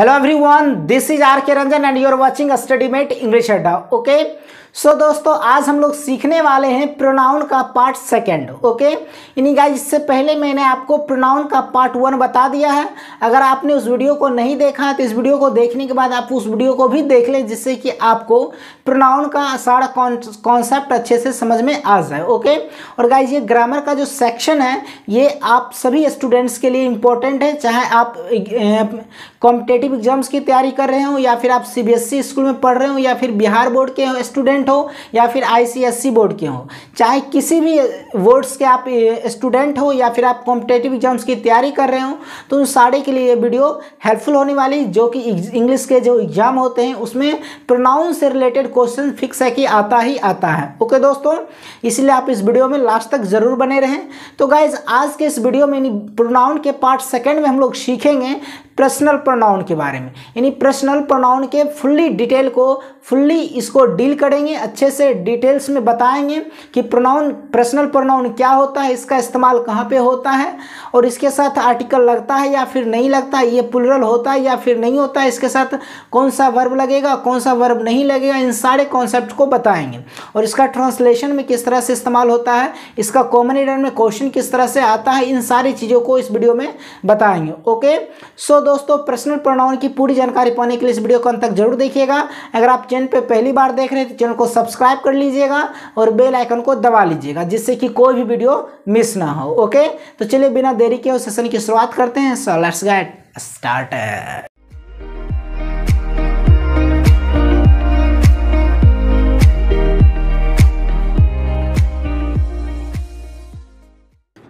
Hello everyone this is R K Ranjan and you are watching met English Adda okay so दोस्तों आज हम लोग सीखने वाले हैं प्रोनाउन का पार्ट सेकंड ओके यानी गाइज इससे पहले मैंने आपको प्रोनाउन का पार्ट वन बता दिया है अगर आपने उस वीडियो को नहीं देखा है तो इस वीडियो को देखने के बाद आप उस वीडियो को भी देख लें जिससे कि आपको प्रोनाउन का सारा कॉन्सेप्ट अच्छे से समझ में आ जाए ओके और गाइज ये ग्रामर का जो सेक्शन है ये आप सभी स्टूडेंट्स के लिए इम्पोर्टेंट है चाहे आप कॉम्पिटेटिव कॉम्पिटेटिव एग्जाम्स की तैयारी कर रहे हो या फिर आप सीबीएसई e स्कूल में पढ़ रहे हो या फिर बिहार बोर्ड के स्टूडेंट हो या फिर आईसीएससी e बोर्ड के हो चाहे किसी भी बोर्ड्स के आप स्टूडेंट हो या फिर आप कॉम्पिटेटिव एग्जाम्स की तैयारी कर रहे हो तो उन सारे के लिए ये वीडियो हेल्पफुल होने वाली जो कि इंग्लिश के जो एग्ज़ाम होते हैं उसमें प्रोनाउन से रिलेटेड क्वेश्चन फिक्स है कि आता ही आता है ओके दोस्तों इसलिए आप इस वीडियो में लास्ट तक ज़रूर बने रहें तो गाइज आज के इस वीडियो में प्रोनाउन के पार्ट सेकेंड में हम लोग सीखेंगे पर्सनल प्रोनाउन के बारे में यानी पर्सनल प्रोनाउन के फुल्ली डिटेल को फुल्ली इसको डील करेंगे अच्छे से डिटेल्स में बताएंगे कि प्रोनाउन पर्सनल प्रोनाउन क्या होता है इसका इस्तेमाल कहाँ पे होता है और इसके साथ आर्टिकल लगता है या फिर नहीं लगता है ये पुलरल होता है या फिर नहीं होता है इसके साथ कौन सा वर्ब लगेगा कौन सा वर्ब नहीं लगेगा इन सारे कॉन्सेप्ट को बताएंगे और इसका ट्रांसलेशन में किस तरह से इस्तेमाल होता है इसका कॉमन एरर में क्वेश्चन किस तरह से आता है इन सारी चीज़ों को इस वीडियो में बताएंगे ओके सो दोस्तों पर्सनल प्रोनाउन की पूरी जानकारी पाने के लिए इस वीडियो को अंत तक जरूर देखिएगा अगर आप चैनल चैनल पे पहली बार देख रहे हैं तो चैनल को सब्सक्राइब कर लीजिएगा और बेल आइकन को दबा लीजिएगा जिससे कि कोई भी वीडियो मिस ना हो ओके तो चलिए बिना देरी के उस सेशन की शुरुआत करते हैं सो लेट्स गेट स्टार्ट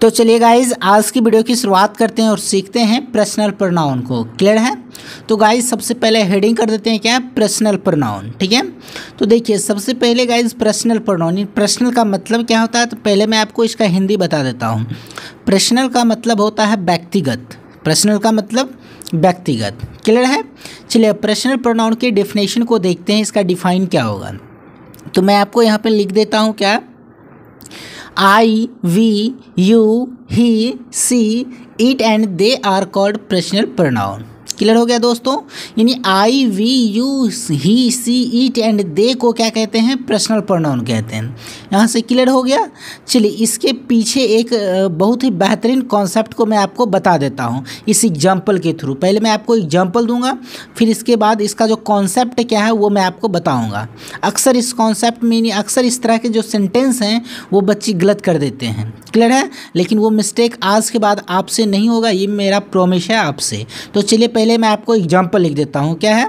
तो चलिए गाइज आज की वीडियो की शुरुआत करते हैं और सीखते हैं पर्सनल प्रोनाउन को क्लियर है तो गाइज सबसे पहले हेडिंग कर देते हैं क्या है पर्सनल प्रोनाउन ठीक है तो देखिए सबसे पहले गाइज पर्सनल प्रोनाउन पर्सनल का मतलब क्या होता है तो पहले मैं आपको इसका हिंदी बता देता हूँ पर्सनल का मतलब होता है व्यक्तिगत पर्सनल का मतलब व्यक्तिगत क्लियर है चलिए पर्सनल प्रोनाउन के डेफिनेशन को देखते हैं इसका डिफाइन क्या होगा तो मैं आपको यहाँ पर लिख देता हूँ क्या I we you he she it and they are called personal pronoun clear हो गया दोस्तों यानी I we you he she it and they को क्या कहते हैं पर्सनल प्रोनाउन कहते हैं यहाँ से क्लियर हो गया चलिए इसके पीछे एक बहुत ही बेहतरीन कॉन्सेप्ट को मैं आपको बता देता हूँ इस एग्जाम्पल के थ्रू पहले मैं आपको एग्जाम्पल दूंगा फिर इसके बाद इसका जो कॉन्सेप्ट क्या है वो मैं आपको बताऊँगा अक्सर इस कॉन्सेप्ट में यानी अक्सर इस तरह के जो सेंटेंस हैं वो बच्चे गलत कर देते हैं क्लियर है लेकिन वो मिस्टेक आज के बाद आपसे नहीं होगा ये मेरा प्रोमिश है आपसे तो चलिए पहले मैं आपको एग्जाम्पल लिख देता हूँ क्या है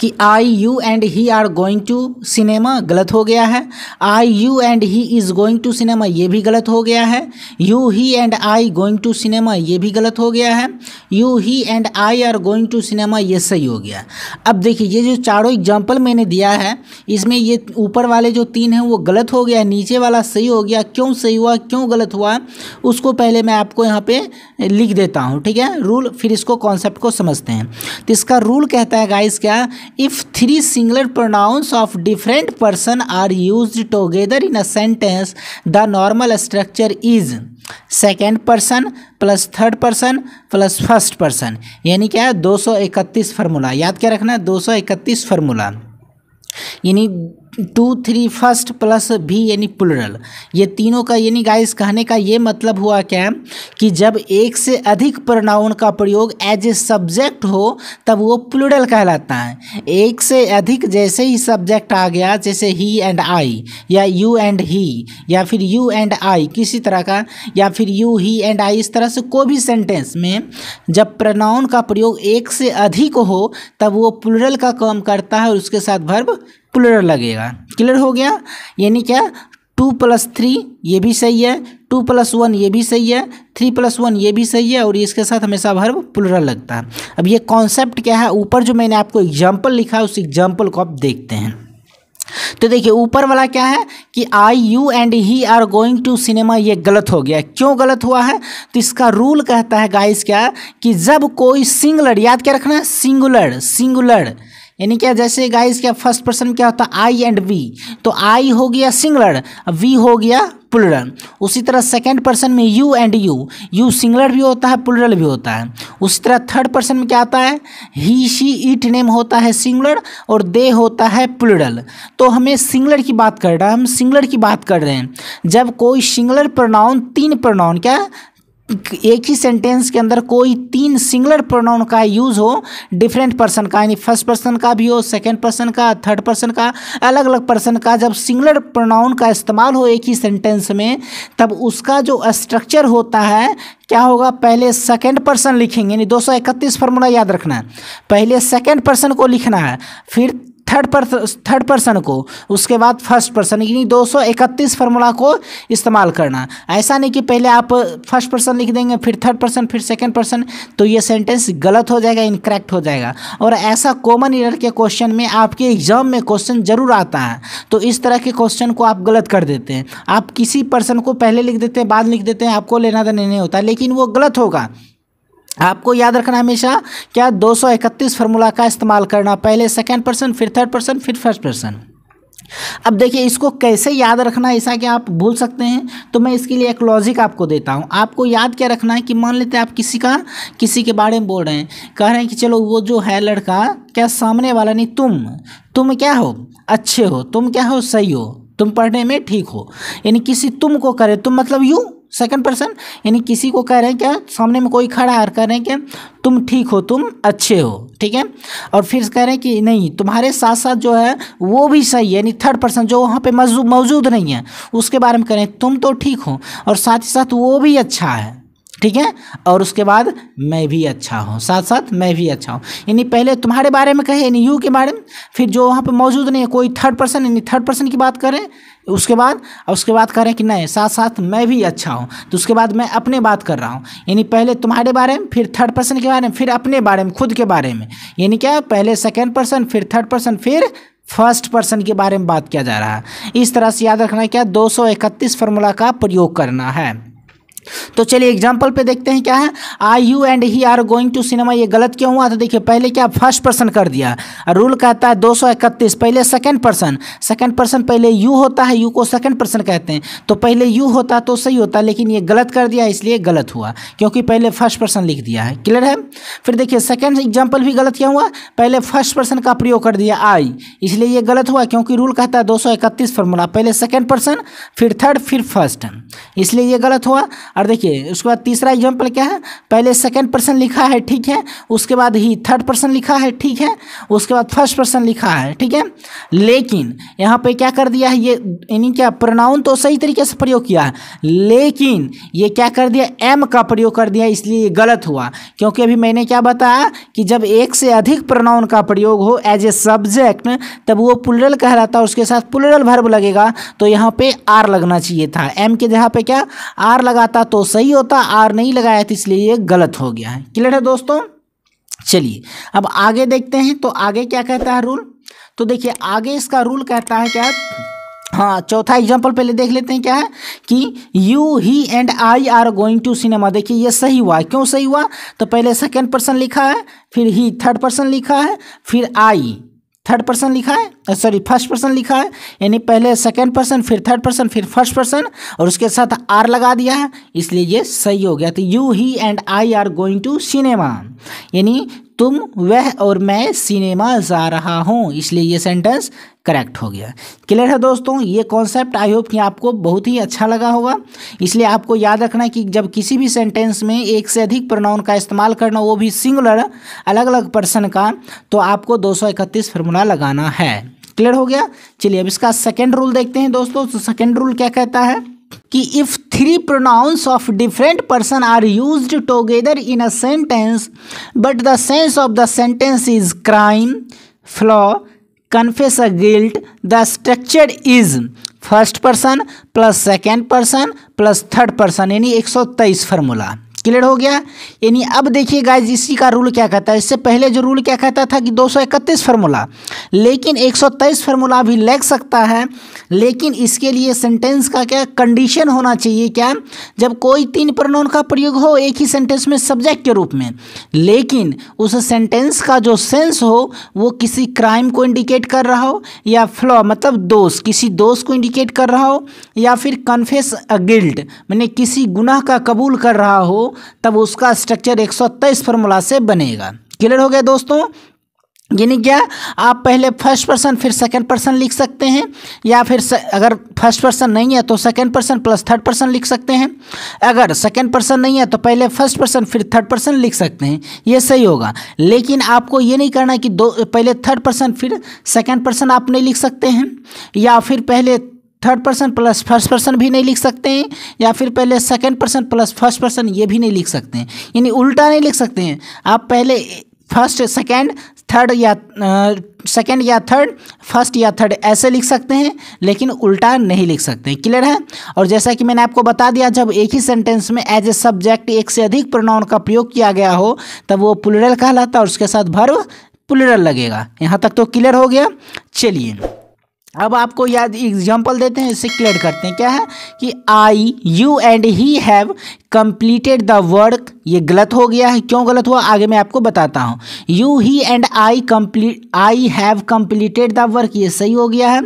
कि I you and he are going to cinema गलत हो गया है I you and he is going to cinema ये भी गलत हो गया है you he and I going to cinema ये भी गलत हो गया है you he and I are going to cinema ये सही हो गया अब देखिए ये जो चारों एग्जाम्पल मैंने दिया है इसमें ये ऊपर वाले जो तीन हैं वो गलत हो गया नीचे वाला सही हो गया क्यों सही हुआ क्यों गलत हुआ उसको पहले मैं आपको यहाँ पे लिख देता हूँ ठीक है रूल फिर इसको कॉन्सेप्ट को समझते हैं तो इसका रूल कहता है गाइस क्या है if three singular pronouns of different person are use together in a sentence the normal structure is second person plus third person plus first person यानी क्या है इकतीस फार्मूला याद क्या रखना है इकतीस फार्मूला यानी टू थ्री फर्स्ट प्लस भी यानी प्लुरल ये तीनों का यानी गाइस कहने का ये मतलब हुआ क्या कि जब एक से अधिक प्रोनाउन का प्रयोग एज ए सब्जेक्ट हो तब वो प्लुरल कहलाता है एक से अधिक जैसे ही सब्जेक्ट आ गया जैसे ही एंड आई या यू एंड ही या फिर यू एंड आई किसी तरह का या फिर यू ही एंड आई इस तरह से कोई भी सेंटेंस में जब प्रोनाउन का प्रयोग एक से अधिक हो तब वो प्लुरल का काम करता है और उसके साथ भर्ब प्लर लगेगा क्लियर हो गया यानी क्या टू प्लस थ्री ये भी सही है टू प्लस वन ये भी सही है थ्री प्लस वन ये भी सही है और इसके साथ हमेशा भर पुलरल लगता है अब ये कॉन्सेप्ट क्या है ऊपर जो मैंने आपको एग्जाम्पल लिखा है उस एग्जाम्पल को आप देखते हैं तो देखिए ऊपर वाला क्या है कि I you and he are going to cinema ये गलत हो गया क्यों गलत हुआ है तो इसका रूल कहता है गाइस क्या कि जब कोई सिंगुलर याद क्या रखना है सिंगुलर सिंगुलर यानी क्या जैसे गाइस क्या फर्स्ट पर्सन क्या होता है आई एंड वी तो आई हो गया सिंगलर वी हो गया पुलरल उसी तरह सेकेंड पर्सन में you and you you singular भी होता है पुलरल भी होता है उसी तरह थर्ड पर्सन में क्या आता है ही शी इट नेम होता है सिंगलर और दे होता है पुलरल तो हमें सिंगलर की बात कर रहा है हम सिंगलर की बात कर रहे हैं जब कोई सिंगलर प्रोनाउन तीन प्रोनाउन क्या एक ही सेंटेंस के अंदर कोई तीन सिंगलर प्रोनाउन का यूज़ हो डिफरेंट पर्सन का यानी फर्स्ट पर्सन का भी हो सेकेंड पर्सन का थर्ड पर्सन का अलग अलग पर्सन का जब सिंगलर प्रोनाउन का इस्तेमाल हो एक ही सेंटेंस में तब उसका जो स्ट्रक्चर होता है क्या होगा पहले सेकंड पर्सन लिखेंगे यानी दो सौ इकतीस फार्मूला याद रखना है पहले सेकंड पर्सन को लिखना है फिर थर्ड पर थर्ड पर्सन को उसके बाद फर्स्ट पर्सन यानी दो सौ इकतीस फार्मूला को इस्तेमाल करना ऐसा नहीं कि पहले आप फर्स्ट पर्सन लिख देंगे फिर थर्ड पर्सन फिर सेकेंड पर्सन तो ये सेंटेंस गलत हो जाएगा इनकरेक्ट हो जाएगा और ऐसा कॉमन ईयर के क्वेश्चन में आपके एग्जाम में क्वेश्चन जरूर आता है तो इस तरह के क्वेश्चन को आप गलत कर देते हैं आप किसी पर्सन को पहले लिख देते हैं बाद लिख देते हैं आपको लेना देना नहीं होता लेकिन वो गलत होगा आपको याद रखना हमेशा क्या 231 फार्मूला का इस्तेमाल करना पहले सेकेंड पर्सन फिर थर्ड पर्सन फिर फर्स्ट पर्सन अब देखिए इसको कैसे याद रखना ऐसा कि आप भूल सकते हैं तो मैं इसके लिए एक लॉजिक आपको देता हूँ आपको याद क्या रखना है कि मान लेते हैं आप किसी का किसी के बारे में बोल रहे हैं कह रहे हैं कि चलो वो जो है लड़का क्या सामने वाला नहीं तुम तुम क्या हो अच्छे हो तुम क्या हो सही हो तुम पढ़ने में ठीक हो यानी किसी तुम को करे तुम मतलब यू सेकंड पर्सन यानी किसी को कह रहे हैं क्या सामने में कोई खड़ा है कह रहे हैं कि तुम ठीक हो तुम अच्छे हो ठीक है और फिर कह रहे हैं कि नहीं तुम्हारे साथ साथ जो है वो भी सही है यानी थर्ड पर्सन जो वहाँ पे मौजूद नहीं है उसके बारे में कह रहे हैं तुम तो ठीक हो और साथ ही साथ वो भी अच्छा है ठीक है और उसके बाद मैं भी अच्छा हूँ साथ साथ मैं भी अच्छा हूँ यानी पहले तुम्हारे बारे में कहे यानी यू के बारे में फिर जो वहाँ पर मौजूद नहीं है कोई थर्ड पर्सन यानी थर्ड पर्सन की बात करें उसके बाद और उसके बाद करें कि नहीं साथ साथ मैं भी अच्छा हूँ तो उसके बाद मैं अपने बात कर रहा हूँ यानी पहले तुम्हारे बारे में फिर थर्ड पर्सन के बारे में फिर अपने बारे में खुद के बारे में यानी क्या पहले सेकेंड पर्सन फिर थर्ड पर्सन फिर फर्स्ट पर्सन के बारे में बात किया जा रहा है इस तरह से याद रखना क्या दो सौ इकतीस फार्मूला का प्रयोग करना है तो चलिए एग्जाम्पल पे देखते हैं क्या है I you and he are going to cinema ये गलत क्यों हुआ तो देखिए पहले क्या फर्स्ट पर्सन कर दिया रूल कहता है दो सौ इकतीस पहले सेकंड पर्सन सेकंड पर्सन पहले यू होता है यू को सेकंड पर्सन कहते हैं तो पहले यू होता तो सही होता लेकिन ये गलत कर दिया इसलिए गलत हुआ क्योंकि पहले फर्स्ट पर्सन लिख दिया है क्लियर है फिर देखिए सेकेंड एग्जाम्पल भी गलत क्या हुआ पहले फर्स्ट पर्सन का प्रयोग कर दिया आई इसलिए ये गलत हुआ क्योंकि रूल कहता है दो सौ इकतीस फॉर्मूला पहले सेकेंड पर्सन फिर थर्ड फिर फर्स्ट इसलिए ये गलत हुआ और देखिए उसके बाद तीसरा एग्जाम्पल क्या है पहले सेकेंड पर्सन लिखा है ठीक है उसके बाद ही थर्ड पर्सन लिखा है ठीक है उसके बाद फर्स्ट पर्सन लिखा है ठीक है लेकिन यहाँ पे क्या कर दिया है ये यानी क्या प्रोनाउन तो सही तरीके से प्रयोग किया है लेकिन ये क्या कर दिया एम का प्रयोग कर दिया इसलिए गलत हुआ क्योंकि अभी मैंने क्या बताया कि जब एक से अधिक प्रोनाउन का प्रयोग हो एज ए सब्जेक्ट तब वो पुलरल कहलाता है उसके साथ पुलरल भर्व लगेगा तो यहाँ पे आर लगना चाहिए था एम के जहाँ पे क्या आर लगाता होता तो सही होता आर नहीं लगाया था तो इसलिए ये गलत हो गया है क्लियर है दोस्तों चलिए अब आगे देखते हैं तो आगे क्या कहता है रूल तो देखिए आगे इसका रूल कहता है क्या हाँ चौथा एग्जाम्पल पहले देख लेते हैं क्या है कि you he and I are going to cinema देखिए ये सही हुआ क्यों सही हुआ तो पहले सेकेंड पर्सन लिखा है फिर ही थर्ड पर्सन लिखा है फिर आई थर्ड पर्सन लिखा है सॉरी फर्स्ट पर्सन लिखा है यानी पहले सेकंड पर्सन फिर थर्ड पर्सन फिर फर्स्ट पर्सन और उसके साथ आर लगा दिया है इसलिए ये सही हो गया तो you he and I are going to cinema यानी तुम वह और मैं सिनेमा जा रहा हूँ इसलिए ये सेंटेंस करेक्ट हो गया क्लियर है दोस्तों ये कॉन्सेप्ट आई होप कि आपको बहुत ही अच्छा लगा होगा इसलिए आपको याद रखना है कि जब किसी भी सेंटेंस में एक से अधिक प्रोनाउन का इस्तेमाल करना वो भी सिंगुलर अलग अलग पर्सन का तो आपको दो सौ इकतीस फार्मूला लगाना है क्लियर हो गया चलिए अब इसका सेकेंड रूल देखते हैं दोस्तों तो सेकेंड रूल क्या कहता है कि if three pronouns of different person are use together in a sentence but the sense of the sentence is crime flaw confess a guilt the structure is first person plus second person plus third person यानी एक सौ तेईस formula clear हो गया यानी अब देखिए guys इसी का रूल क्या कहता है इससे पहले जो रूल क्या कहता था कि दो फार्मूला लेकिन 123 फार्मूला भी लग सकता है लेकिन इसके लिए सेंटेंस का क्या कंडीशन होना चाहिए क्या जब कोई तीन प्रनोन का प्रयोग हो एक ही सेंटेंस में सब्जेक्ट के रूप में लेकिन उस सेंटेंस का जो सेंस हो वो किसी क्राइम को इंडिकेट कर रहा हो या फ्लॉ मतलब दोष किसी दोष को इंडिकेट कर रहा हो या फिर कन्फेस गिल्ट मैंने किसी गुनाह का कबूल कर रहा हो तब उसका स्ट्रक्चर 123 फार्मूला से बनेगा क्लियर हो गया दोस्तों यानी क्या आप पहले फर्स्ट पर्सन फिर सेकंड पर्सन लिख सकते हैं या फिर अगर फर्स्ट पर्सन नहीं है तो second person plus third person लिख सकते हैं अगर सेकंड पर्सन नहीं है तो पहले फर्स्ट पर्सन फिर थर्ड पर्सन लिख सकते हैं ये सही होगा लेकिन आपको ये नहीं करना कि दो पहले थर्ड पर्सन फिर सेकंड पर्सन आप नहीं लिख सकते हैं या फिर पहले third person plus first person भी नहीं लिख सकते हैं या फिर पहले second person plus first person ये भी नहीं लिख सकते हैं यानी उल्टा नहीं लिख सकते हैं आप पहले फर्स्ट सेकंड थर्ड या सेकंड या थर्ड फर्स्ट या थर्ड ऐसे लिख सकते हैं लेकिन उल्टा नहीं लिख सकते हैं क्लियर है और जैसा कि मैंने आपको बता दिया जब एक ही सेंटेंस में एज ए सब्जेक्ट एक से अधिक प्रोनाउन का प्रयोग किया गया हो तब वो पुलरल कहलाता है और उसके साथ भर्व पुलरल लगेगा यहाँ तक तो क्लियर हो गया चलिए अब आपको याद एग्जाम्पल देते हैं इसे क्लियर करते हैं क्या है कि I you and he have completed the work ये गलत हो गया है क्यों गलत हुआ आगे मैं आपको बताता हूँ you he and I complete I have completed the work ये सही हो गया है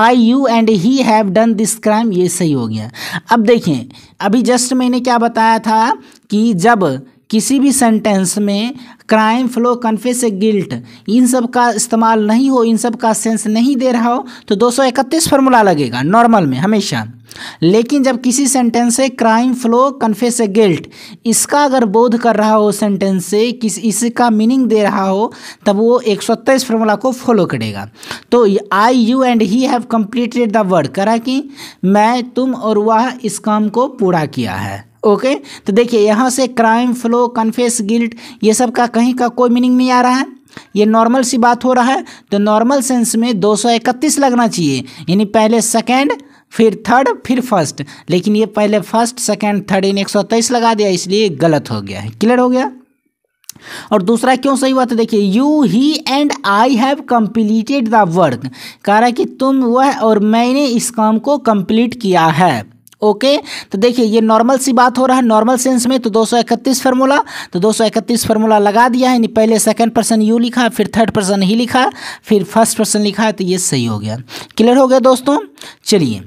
I you and he have done this crime ये सही हो गया अब देखें अभी जस्ट मैंने क्या बताया था कि जब किसी भी सेंटेंस में क्राइम फ्लो कन्फेस गिल्ट इन सब का इस्तेमाल नहीं हो इन सब का सेंस नहीं दे रहा हो तो दो सौ इकतीस फॉर्मूला लगेगा नॉर्मल में हमेशा लेकिन जब किसी सेंटेंस से crime flow confess a guilt इसका अगर बोध कर रहा हो सेंटेंस से किस इसका मीनिंग दे रहा हो तब वो एक सौ तेईस फॉर्मूला को फॉलो करेगा तो I you and he have completed the word करा कि मैं तुम और वह इस काम को पूरा किया है ओके okay? तो देखिए यहाँ से क्राइम फ्लो कन्फेस गिल्ट ये सब का कहीं का कोई मीनिंग नहीं आ रहा है ये नॉर्मल सी बात हो रहा है तो नॉर्मल सेंस में दो लगना चाहिए यानी पहले सेकेंड फिर थर्ड फिर फर्स्ट लेकिन ये पहले फर्स्ट सेकेंड थर्ड इन एक लगा दिया इसलिए गलत हो गया है क्लियर हो गया और दूसरा क्यों सही हुआ था देखिए you he and I have completed the work कह रहा है कि तुम वह और मैंने इस काम को कंप्लीट किया है ओके तो देखिए ये नॉर्मल सी बात हो रहा है नॉर्मल सेंस में तो 231 फार्मूला तो 231 फार्मूला लगा दिया है यानी पहले सेकंड पर्सन यू लिखा फिर थर्ड पर्सन ही लिखा फिर फर्स्ट पर्सन लिखा है तो ये सही हो गया क्लियर हो गया दोस्तों चलिए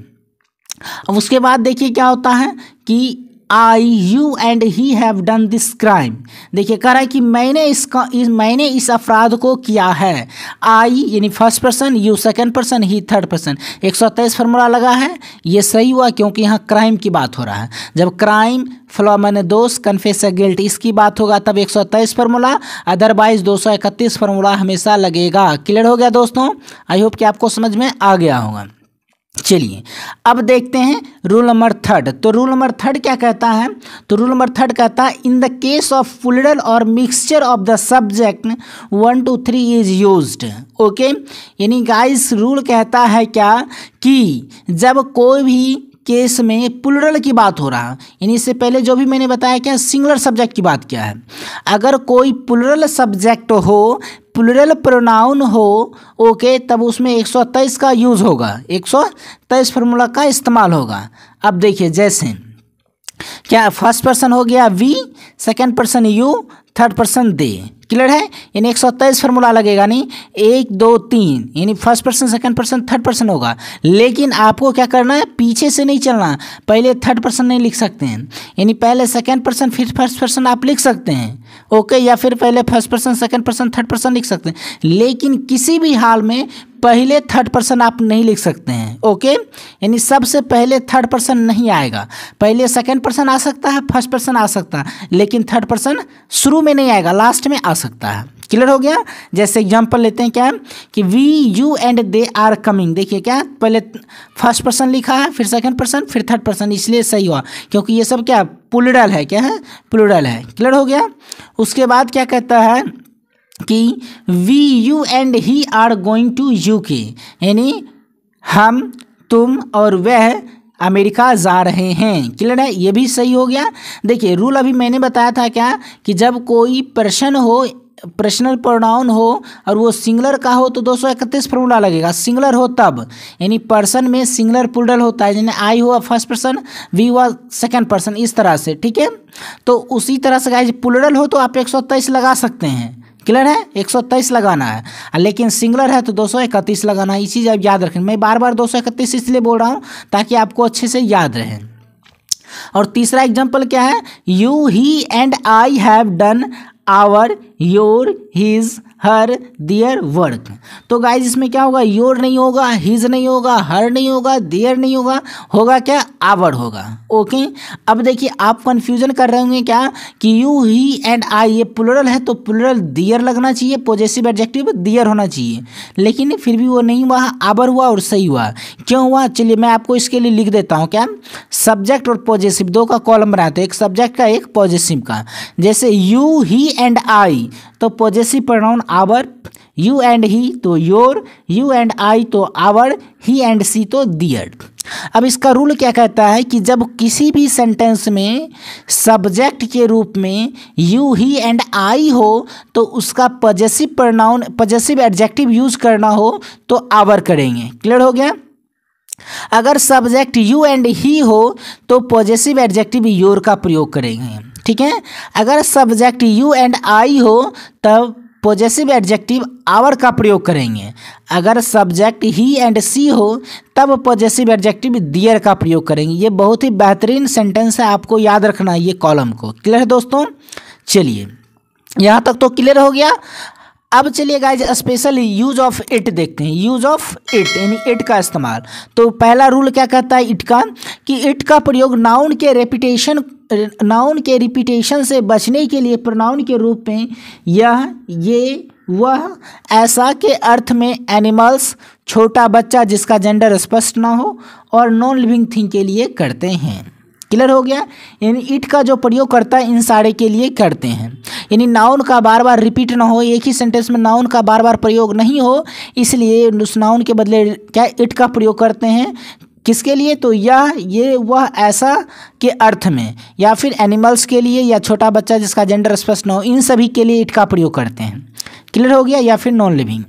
अब उसके बाद देखिए क्या होता है कि I you and he have done this crime देखिए कह रहा है कि मैंने इसका इस, मैंने इस अपराध को किया है आई यानी first person you second person he third person एक सौ तेईस फार्मूला लगा है ये सही हुआ क्योंकि यहाँ क्राइम की बात हो रहा है जब क्राइम फ्लॉ मैंने दोष कन्फेस गिल्ट इसकी बात होगा तब एक सौ तेईस फार्मूला अदरवाइज दो सौ इकतीस फार्मूला हमेशा लगेगा क्लियर हो गया दोस्तों आई होप कि आपको समझ में आ गया होगा चलिए अब देखते हैं रूल नंबर थर्ड तो रूल नंबर थर्ड क्या कहता है तो रूल नंबर थर्ड कहता है इन द केस ऑफ फुलडल और mixture of the subject one two three is used okay यानी गाइस रूल कहता है क्या कि जब कोई भी केस में पुलरल की बात हो रहा यानी इससे पहले जो भी मैंने बताया क्या सिंगुलर सब्जेक्ट की बात क्या है अगर कोई पुलरल सब्जेक्ट हो प्लुरल प्रोनाउन हो ओके तब उसमें 123 का यूज़ होगा 123 फार्मूला का इस्तेमाल होगा अब देखिए जैसे क्या फर्स्ट पर्सन हो गया we second person you third person they clear है यानी एक सौ तेईस फार्मूला लगेगा नहीं एक दो तीन यानी first person second person third person होगा लेकिन आपको क्या करना है पीछे से नहीं चलना पहले थर्ड पर्सन नहीं लिख सकते हैं यानी पहले सेकंड पर्सन फिर फर्स्ट पर्सन आप लिख सकते हैं ओके या फिर पहले first person second person third person लिख सकते हैं लेकिन किसी भी हाल में पहले थर्ड पर्सन आप नहीं लिख सकते हैं ओके यानी सबसे पहले थर्ड पर्सन नहीं आएगा पहले सेकंड पर्सन आ सकता है फर्स्ट पर्सन आ सकता है लेकिन थर्ड पर्सन शुरू में नहीं आएगा लास्ट में आ सकता है क्लियर हो गया जैसे एग्जाम्पल लेते हैं क्या कि we you and they are coming देखिए क्या पहले फर्स्ट पर्सन लिखा है फिर सेकंड पर्सन फिर थर्ड पर्सन इसलिए सही हुआ क्योंकि ये सब क्या प्लूरल है क्या है प्लूरल है क्लियर हो गया उसके बाद क्या कहता है कि we you and he are going to U K यानी हम तुम और वह अमेरिका जा रहे हैं क्लियर है ये भी सही हो गया देखिए रूल अभी मैंने बताया था क्या कि जब कोई पर्सन हो प्रश्नल प्रोनाउन हो और वो सिंगलर का हो तो दो सौ इकतीस फॉर्मूला लगेगा सिंगलर हो तब यानी पर्सन में सिंगलर पुलडल होता है यानी आई हुआ फर्स्ट पर्सन वी हुआ सेकंड पर्सन इस तरह से ठीक है तो उसी तरह से गाइज पुलडल हो तो आप एक सौ तेईस लगा सकते हैं क्लियर है एक सौ तेईस लगाना है लेकिन सिंगलर है तो दो सौ इकतीस लगाना है इसी चीज़ आप याद रखें मैं बार बार दो सौ इकतीस इसलिए बोल रहा हूँ ताकि आपको अच्छे से याद रहे और तीसरा एग्जाम्पल क्या है you he and I have done our your his her their work तो गाइज इसमें क्या होगा योर नहीं होगा हिज नहीं होगा हर नहीं होगा दियर नहीं होगा होगा क्या आवर होगा ओके अब देखिए आप कन्फ्यूजन कर रहे होंगे क्या कि यू ही एंड आई ये प्लुरल है तो प्लुरल दियर लगना चाहिए पॉजिटिव एडजेक्टिव दियर होना चाहिए लेकिन फिर भी वो नहीं हुआ आवर हुआ और सही हुआ क्यों हुआ चलिए मैं आपको इसके लिए लिख देता हूँ क्या सब्जेक्ट और पॉजिटिव दो का कॉलम बनाते हैं एक सब्जेक्ट का एक पॉजिटिव का जैसे यू ही एंड आई तो possessive pronoun our you and he तो योर यू एंड आई तो आवर ही एंड सी तो दियर अब इसका रूल क्या कहता है कि जब किसी भी सेंटेंस में सब्जेक्ट के रूप में यू ही एंड आई हो तो उसका possessive pronoun possessive adjective use करना हो तो आवर करेंगे क्लियर हो गया अगर सब्जेक्ट यू एंड ही हो तो पॉजिटिव एडजेक्टिव योर का प्रयोग करेंगे ठीक है अगर सब्जेक्ट यू एंड आई हो तब पॉजिटिव एडजेक्टिव आवर का प्रयोग करेंगे अगर सब्जेक्ट ही एंड सी हो तब पॉजिटिव एडजेक्टिव दियर का प्रयोग करेंगे ये बहुत ही बेहतरीन सेंटेंस है आपको याद रखना ये कॉलम को क्लियर है दोस्तों चलिए यहाँ तक तो क्लियर हो गया अब चलिए guys special use of it देखते हैं यूज ऑफ इट यानी इट का इस्तेमाल तो पहला रूल क्या कहता है इट का कि इट का प्रयोग नाउन के रेपिटेशन नाउन के रिपीटेशन से बचने के लिए प्रोनाउन के रूप में यह ये वह ऐसा के अर्थ में एनिमल्स छोटा बच्चा जिसका जेंडर स्पष्ट ना हो और नॉन लिविंग थिंग के लिए करते हैं क्लियर हो गया यानी इट का जो प्रयोग करता है इन सारे के लिए करते हैं यानी नाउन का बार बार रिपीट ना हो एक ही सेंटेंस में नाउन का बार बार प्रयोग नहीं हो इसलिए उस नाउन के बदले क्या इट का प्रयोग करते हैं किसके लिए तो यह ये वह ऐसा के अर्थ में या फिर एनिमल्स के लिए या छोटा बच्चा जिसका जेंडर स्पष्ट ना हो इन सभी के लिए इट का प्रयोग करते हैं क्लियर हो गया या फिर नॉन लिविंग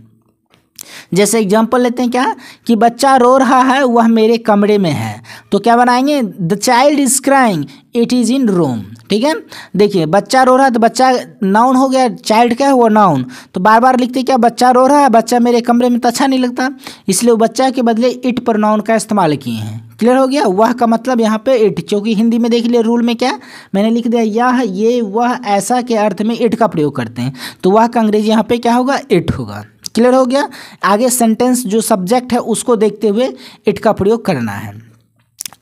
जैसे एग्जाम्पल लेते हैं क्या कि बच्चा रो रहा है वह मेरे कमरे में है तो क्या बनाएंगे the child is crying it is in Rome ठीक है देखिए बच्चा रो रहा है तो बच्चा नाउन हो गया चाइल्ड क्या है वो नाउन तो बार बार लिखते क्या बच्चा रो रहा है बच्चा मेरे कमरे में तो अच्छा नहीं लगता इसलिए वो बच्चा के बदले इट पर नाउन का इस्तेमाल किए हैं क्लियर हो गया वह का मतलब यहाँ पे इट क्योंकि हिंदी में देख लिया रूल में क्या मैंने लिख दिया यह ये वह ऐसा के अर्थ में इट का प्रयोग करते हैं तो वह का अंग्रेजी यहाँ पे क्या होगा इट होगा क्लियर हो गया आगे सेंटेंस जो सब्जेक्ट है उसको देखते हुए इट का प्रयोग करना है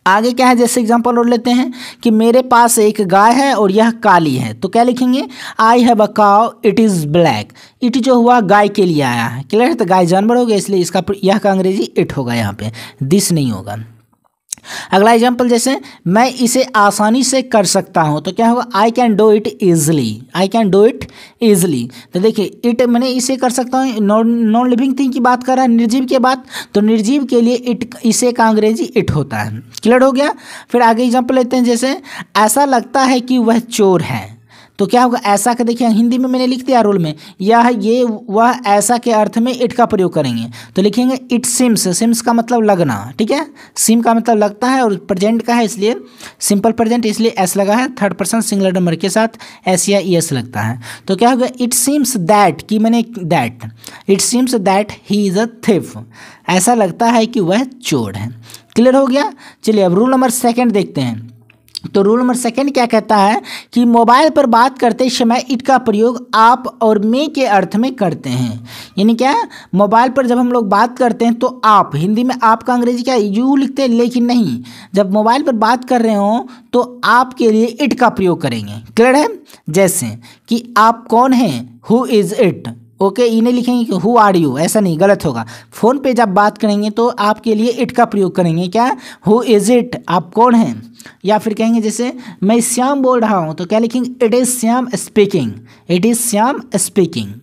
आगे क्या है जैसे एग्जाम्पल और लेते हैं कि मेरे पास एक गाय है और यह काली है तो क्या लिखेंगे आई हैव अ काव इट इज़ ब्लैक इट जो हुआ गाय के लिए आया है क्लियर है तो गाय जानवर हो गया इसलिए इसका यह का अंग्रेजी इट होगा यहाँ पे दिस नहीं होगा अगला एग्जाम्पल जैसे मैं इसे आसानी से कर सकता हूँ तो क्या होगा I can do it easily I can do it easily तो देखिए इट मैंने इसे कर सकता हूँ नॉन लिविंग थिंग की बात कर रहा है निर्जीव के बाद तो निर्जीव के लिए इट इसे का अंग्रेजी इट होता है क्लियर हो गया फिर आगे एग्जाम्पल लेते हैं जैसे ऐसा लगता है कि वह चोर है तो क्या होगा ऐसा का देखिए हिंदी में मैंने लिख दिया रोल में यह ये वह ऐसा के अर्थ में इट का प्रयोग करेंगे तो लिखेंगे इट सिम्स सिम्स का मतलब लगना ठीक है सिम का मतलब लगता है और प्रेजेंट का है इसलिए सिंपल प्रेजेंट इसलिए एस लगा है थर्ड पर्सन सिंगलर नंबर के साथ एस या ई e एस लगता है तो क्या होगा इट सिम्स दैट कि मैंने that it seems that he is a thief ऐसा लगता है कि वह चोर है क्लियर हो गया चलिए अब रूल नंबर सेकेंड देखते हैं तो रूल नंबर सेकंड क्या कहता है कि मोबाइल पर बात करते समय इट का प्रयोग आप और मे के अर्थ में करते हैं यानी क्या मोबाइल पर जब हम लोग बात करते हैं तो आप हिंदी में आप का अंग्रेजी क्या यू लिखते हैं लेकिन नहीं जब मोबाइल पर बात कर रहे हो तो आप के लिए इट का प्रयोग करेंगे क्लियर है जैसे कि आप कौन हैं who is it okay okay, इन्हें लिखेंगे कि हु आर यू ऐसा नहीं गलत होगा फ़ोन पे जब बात करेंगे तो आपके लिए इट का प्रयोग करेंगे क्या हु इज़ इट आप कौन हैं या फिर कहेंगे जैसे मैं श्याम बोल रहा हूँ तो क्या लिखेंगे it is Shyam speaking it is Shyam speaking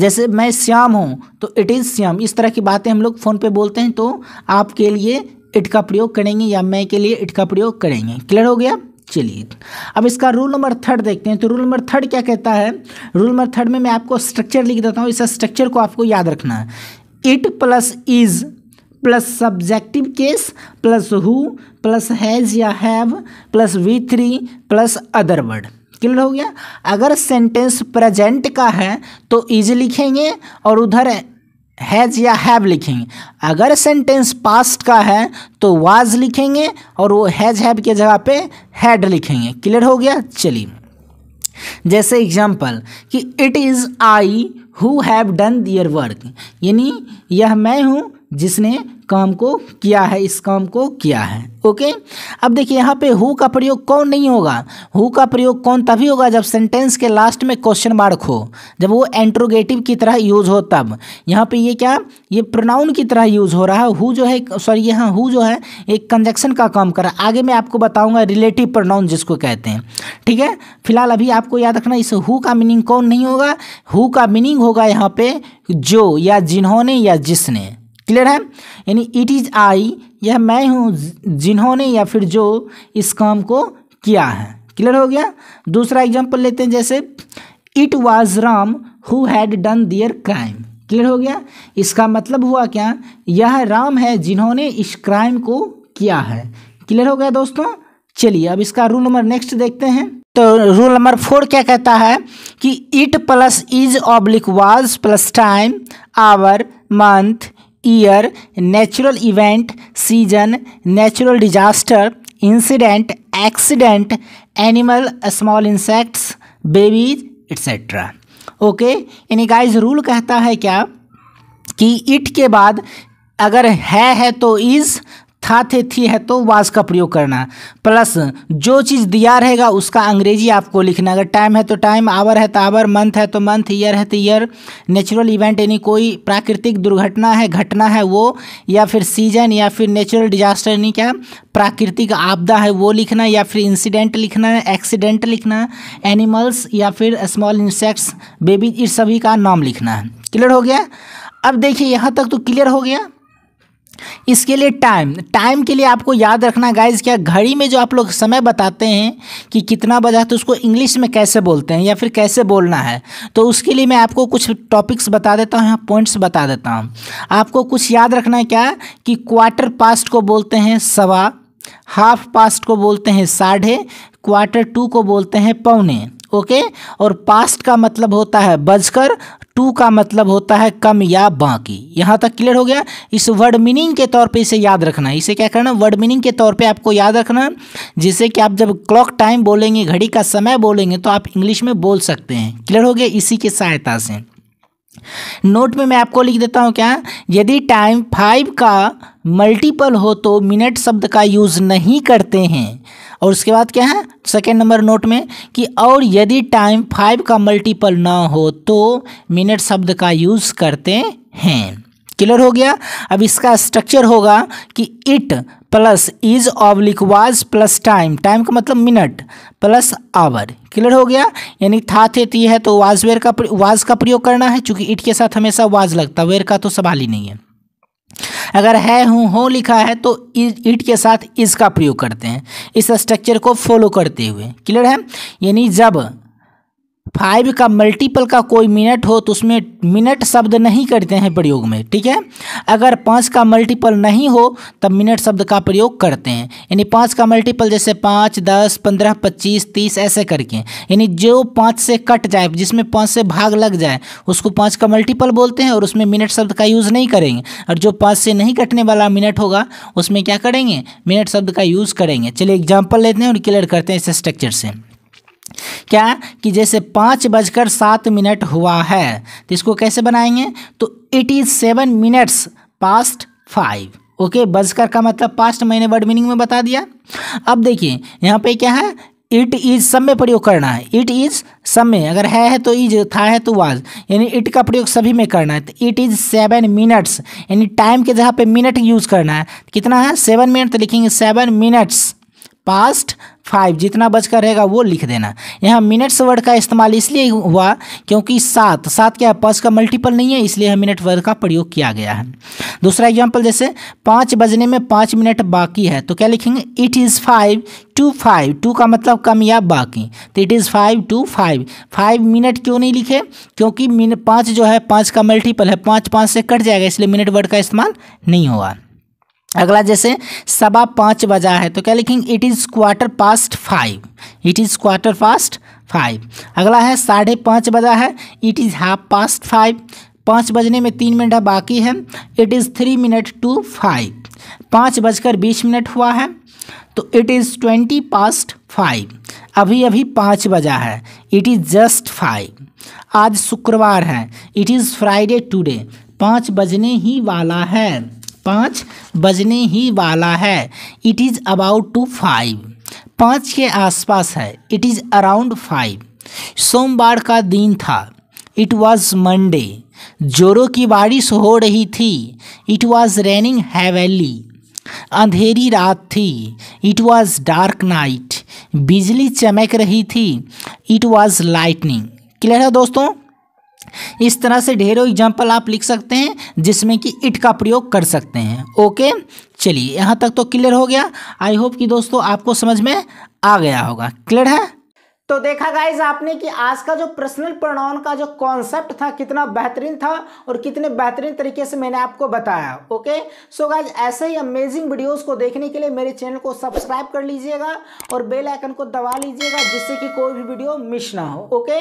जैसे मैं श्याम हूँ तो इट इज़ श्याम इस तरह की बातें हम लोग फ़ोन पे बोलते हैं तो आपके लिए इट का प्रयोग करेंगे या मैं के लिए इट का प्रयोग करेंगे क्लियर हो गया चलिए अब इसका रूल नंबर थर्ड देखते हैं तो रूल नंबर थर्ड क्या कहता है रूल नंबर थर्ड में मैं आपको स्ट्रक्चर लिख देता हूँ इस स्ट्रक्चर को आपको याद रखना है it plus is plus subjective case plus who plus has या have plus V three plus other word clear हो गया अगर सेंटेंस प्रेजेंट का है तो इज लिखेंगे और उधर हैज़ या हैव लिखेंगे अगर सेंटेंस पास्ट का है तो वाज लिखेंगे और वो हैज़ हैव के जगह पे हैड लिखेंगे क्लियर हो गया चलिए जैसे एग्जाम्पल कि it is I who have done their work यानी यह मैं हूँ जिसने काम को किया है इस काम को किया है ओके अब देखिए यहाँ पे हु का प्रयोग कौन नहीं होगा हु का प्रयोग कौन तभी होगा जब सेंटेंस के लास्ट में क्वेश्चन मार्क हो जब वो एंट्रोगेटिव की तरह यूज हो तब यहाँ पे ये क्या ये प्रोनाउन की तरह यूज हो रहा है हु जो है सॉरी यहाँ हु जो है एक कंजक्शन का काम कर रहा है आगे मैं आपको बताऊँगा रिलेटिव प्रोनाउन जिसको कहते हैं ठीक है फिलहाल अभी आपको याद रखना इस हु का मीनिंग कौन नहीं होगा हु का मीनिंग होगा यहाँ पे जो या जिन्होंने या जिसने क्लियर है यानी इट इज़ आई यह मैं हूँ जिन्होंने या फिर जो इस काम को किया है क्लियर हो गया दूसरा एग्जाम्पल लेते हैं जैसे it was Ram who had done their crime clear हो गया इसका मतलब हुआ क्या यह राम है जिन्होंने इस क्राइम को किया है क्लियर हो गया दोस्तों चलिए अब इसका रूल नंबर नेक्स्ट देखते हैं तो रूल नंबर फोर क्या कहता है कि it plus is oblique was plus time hour month year natural event season natural disaster incident accident animal small insects babies etcetera okay यानी गाइज रूल कहता है क्या कि इट के बाद अगर है है तो इज़ था थे थी है तो वाज का प्रयोग करना प्लस जो चीज़ दिया रहेगा उसका अंग्रेजी आपको लिखना अगर टाइम है तो टाइम आवर है तो आवर मंथ है तो मंथ ईयर है तो ईयर नेचुरल इवेंट यानी कोई प्राकृतिक दुर्घटना है घटना है वो या फिर सीजन या फिर नेचुरल डिजास्टर यानी क्या प्राकृतिक आपदा है वो लिखना या फिर इंसिडेंट लिखना है एक्सीडेंट लिखना एनिमल्स या फिर स्मॉल इंसेक्ट्स बेबी इस सभी का नाम लिखना है क्लियर हो गया अब देखिए यहाँ तक तो क्लियर हो गया इसके लिए टाइम टाइम के लिए आपको याद रखना गाइज क्या घड़ी में जो आप लोग समय बताते हैं कि कितना बजा तो उसको इंग्लिश में कैसे बोलते हैं या फिर कैसे बोलना है तो उसके लिए मैं आपको कुछ टॉपिक्स बता देता हूँ पॉइंट्स बता देता हूँ आपको कुछ याद रखना है क्या कि क्वार्टर पास्ट को बोलते हैं सवा हाफ पास्ट को बोलते हैं साढ़े क्वार्टर टू को बोलते हैं पौने ओके और पास्ट का मतलब होता है बजकर टू का मतलब होता है कम या बाकी यहाँ तक क्लियर हो गया इस वर्ड मीनिंग के तौर पे इसे याद रखना है इसे क्या करना वर्ड मीनिंग के तौर पे आपको याद रखना जिससे कि आप जब क्लॉक टाइम बोलेंगे घड़ी का समय बोलेंगे तो आप इंग्लिश में बोल सकते हैं क्लियर हो गया इसी की सहायता से नोट में मैं आपको लिख देता हूँ क्या यदि टाइम फाइव का मल्टीपल हो तो मिनट शब्द का यूज़ नहीं करते हैं और उसके बाद क्या है सेकेंड नंबर नोट में कि और यदि टाइम फाइव का मल्टीपल ना हो तो मिनट शब्द का यूज़ करते हैं क्लियर हो गया अब इसका स्ट्रक्चर होगा कि it plus is oblique was plus time time का मतलब मिनट प्लस आवर क्लियर हो गया यानी था थे ती है तो वाज वेयर का वाज का प्रयोग करना है क्योंकि इट के साथ हमेशा वाज लगता है वेयर का तो सवाल ही नहीं है अगर है हूँ हो लिखा है तो इट के साथ इसका प्रयोग करते हैं इस स्ट्रक्चर को फॉलो करते हुए क्लियर है यानी जब फाइव का मल्टीपल का कोई मिनट हो तो उसमें मिनट शब्द नहीं करते हैं प्रयोग में ठीक है अगर पाँच का मल्टीपल नहीं हो तब मिनट शब्द का प्रयोग करते हैं यानी पाँच का मल्टीपल जैसे पाँच दस पंद्रह पच्चीस तीस ऐसे करके यानी जो पाँच से कट जाए जिसमें पाँच से भाग लग जाए उसको पाँच का मल्टीपल बोलते हैं और उसमें मिनट शब्द का यूज़ नहीं करेंगे और जो पाँच से नहीं कटने वाला मिनट होगा उसमें क्या करेंगे मिनट शब्द का यूज़ करेंगे चलिए एग्जाम्पल लेते हैं और क्लियर करते हैं इस स्ट्रक्चर से क्या कि जैसे पाँच बजकर सात मिनट हुआ है तो इसको कैसे बनाएंगे तो it is seven minutes past five okay बजकर का मतलब पास्ट मैंने वर्ड मीनिंग में बता दिया अब देखिए यहाँ पे क्या है इट इज सब में प्रयोग करना है इट इज सब में अगर है है तो इज था है तो वाज यानी इट का प्रयोग सभी में करना है तो इट इज सेवन मिनट्स यानी टाइम के जहाँ पे मिनट यूज़ करना है कितना है सेवन मिनट तो लिखेंगे सेवन मिनट्स पास्ट फाइव जितना बचकर रहेगा वो लिख देना यहाँ मिनट्स वर्ड का इस्तेमाल इसलिए हुआ क्योंकि सात सात क्या पाँच का मल्टीपल नहीं है इसलिए हम मिनट वर्ड का प्रयोग किया गया है दूसरा एग्जाम्पल जैसे पाँच बजने में पाँच मिनट बाकी है तो क्या लिखेंगे it is five to five to का मतलब कम या बाकी तो it is five to five five minute क्यों नहीं लिखे क्योंकि मिनट पाँच जो है पाँच का मल्टीपल है पाँच पाँच से कट जाएगा इसलिए मिनट वर्ड का इस्तेमाल नहीं हुआ अगला जैसे सवा पाँच बजा है तो क्या लिखेंगे it is quarter past five it is quarter past five अगला है साढ़े पाँच बजा है it is half past five पाँच बजने में तीन मिनट बाकी है it is three minute to five पाँच बजकर बीस मिनट हुआ है तो it is twenty past five अभी अभी पाँच बजा है इट इज़ जस्ट फाइव आज शुक्रवार है इट इज़ फ्राइडे टूडे पाँच बजने ही वाला है पाँच बजने ही वाला है it is about to five पाँच के आसपास है इट इज़ अराउंड फाइव सोमवार का दिन था इट वॉज मंडे जोरों की बारिश हो रही थी इट वॉज रेनिंग हैवेली अंधेरी रात थी इट वॉज डार्क नाइट बिजली चमक रही थी इट वॉज लाइटनिंग क्लियर है दोस्तों इस तरह से ढेरों एग्जाम्पल आप लिख सकते हैं जिसमें कि इट का प्रयोग कर सकते हैं ओके चलिए यहाँ तक तो क्लियर हो गया आई होप कि दोस्तों आपको समझ में आ गया होगा क्लियर है तो देखा गाइज आपने कि आज का जो पर्सनल प्रोनाउन का जो कॉन्सेप्ट था कितना बेहतरीन था और कितने बेहतरीन तरीके से मैंने आपको बताया ओके सो गाइज ऐसे ही अमेजिंग वीडियोस को देखने के लिए मेरे चैनल को सब्सक्राइब कर लीजिएगा और बेल आइकन को दबा लीजिएगा जिससे कि कोई भी वीडियो मिस ना हो ओके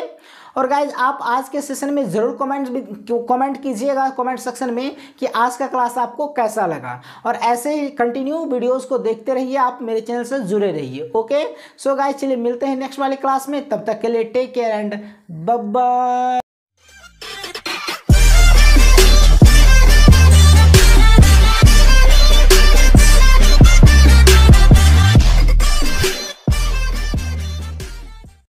और गाइज आप आज के सेशन में ज़रूर कमेंट भी कीजिएगा कमेंट सेक्शन में कि आज का क्लास आपको कैसा लगा और ऐसे ही कंटिन्यू वीडियोज़ को देखते रहिए आप मेरे चैनल से जुड़े रहिए ओके सो गाइज चलिए मिलते हैं नेक्स्ट वाले क्लास में तब तक के लिए टेक केयर एंड बब